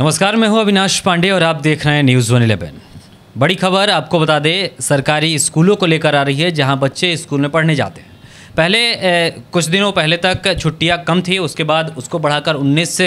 नमस्कार मैं हूं अविनाश पांडे और आप देख रहे हैं न्यूज़ वन इलेवन बड़ी खबर आपको बता दें सरकारी स्कूलों को लेकर आ रही है जहां बच्चे स्कूल में पढ़ने जाते हैं पहले ए, कुछ दिनों पहले तक छुट्टियां कम थी उसके बाद उसको बढ़ाकर 19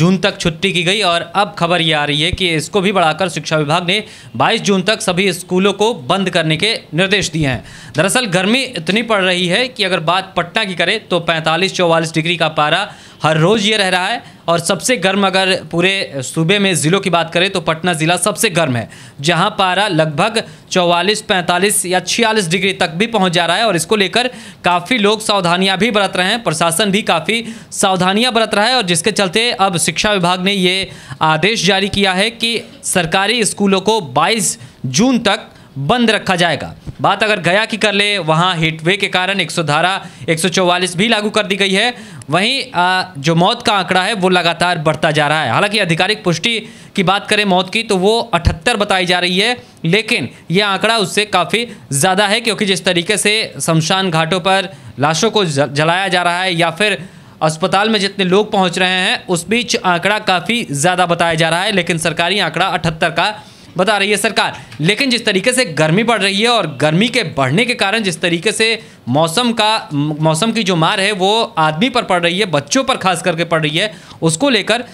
जून तक छुट्टी की गई और अब खबर ये आ रही है कि इसको भी बढ़ाकर शिक्षा विभाग ने 22 जून तक सभी स्कूलों को बंद करने के निर्देश दिए हैं दरअसल गर्मी इतनी पड़ रही है कि अगर बात पटना की करें तो 45-44 डिग्री का पारा हर रोज़ ये रह रहा है और सबसे गर्म अगर पूरे सूबे में ज़िलों की बात करें तो पटना ज़िला सबसे गर्म है जहां पारा लगभग 44, 45 या 46 डिग्री तक भी पहुंच जा रहा है और इसको लेकर काफ़ी लोग सावधानियां भी बरत रहे हैं प्रशासन भी काफ़ी सावधानियां बरत रहा है और जिसके चलते अब शिक्षा विभाग ने ये आदेश जारी किया है कि सरकारी स्कूलों को बाईस जून तक बंद रखा जाएगा बात अगर गया की कर ले वहाँ हीटवे के कारण एक धारा एक भी लागू कर दी गई है वहीं जो मौत का आंकड़ा है वो लगातार बढ़ता जा रहा है हालांकि आधिकारिक पुष्टि की बात करें मौत की तो वो अठहत्तर बताई जा रही है लेकिन ये आंकड़ा उससे काफ़ी ज़्यादा है क्योंकि जिस तरीके से शमशान घाटों पर लाशों को जलाया जा रहा है या फिर अस्पताल में जितने लोग पहुंच रहे हैं उस बीच आंकड़ा काफ़ी ज़्यादा बताया जा रहा है लेकिन सरकारी आंकड़ा अठहत्तर का बता रही है सरकार लेकिन जिस तरीके से गर्मी बढ़ रही है और गर्मी के बढ़ने के कारण जिस तरीके से मौसम का मौसम की जो मार है वो आदमी पर पड़ रही है बच्चों पर खास करके पड़ रही है उसको लेकर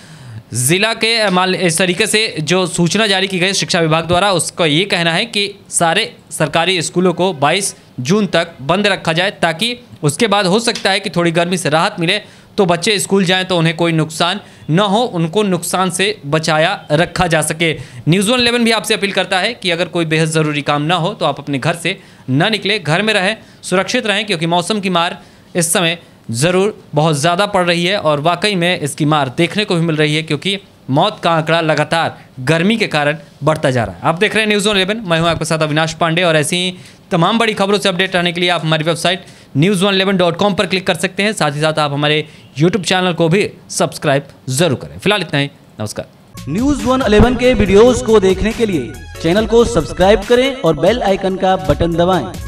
ज़िला के माल इस तरीके से जो सूचना जारी की गई शिक्षा विभाग द्वारा उसका ये कहना है कि सारे सरकारी स्कूलों को 22 जून तक बंद रखा जाए ताकि उसके बाद हो सकता है कि थोड़ी गर्मी से राहत मिले तो बच्चे स्कूल जाएं तो उन्हें कोई नुकसान न हो उनको नुकसान से बचाया रखा जा सके न्यूज़ वन इलेवन भी आपसे अपील करता है कि अगर कोई बेहद ज़रूरी काम ना हो तो आप अपने घर से न निकले घर में रहें सुरक्षित रहें क्योंकि मौसम की मार इस समय ज़रूर बहुत ज़्यादा पड़ रही है और वाकई में इसकी मार देखने को भी मिल रही है क्योंकि मौत का आंकड़ा लगातार गर्मी के कारण बढ़ता जा रहा है आप देख रहे हैं न्यूज़ ऑन इलेवन मैं हूं आपके साथ अविनाश पांडे और ऐसी ही तमाम बड़ी खबरों से अपडेट रहने के लिए आप हमारी website news one eleven dot com पर क्लिक कर सकते हैं साथ ही साथ आप हमारे यूट्यूब चैनल को भी सब्सक्राइब जरूर करें फिलहाल इतना ही नमस्कार न्यूज वन अलेवन के वीडियोज को देखने के लिए चैनल को सब्सक्राइब करें और बेल आइकन का बटन दबाएं।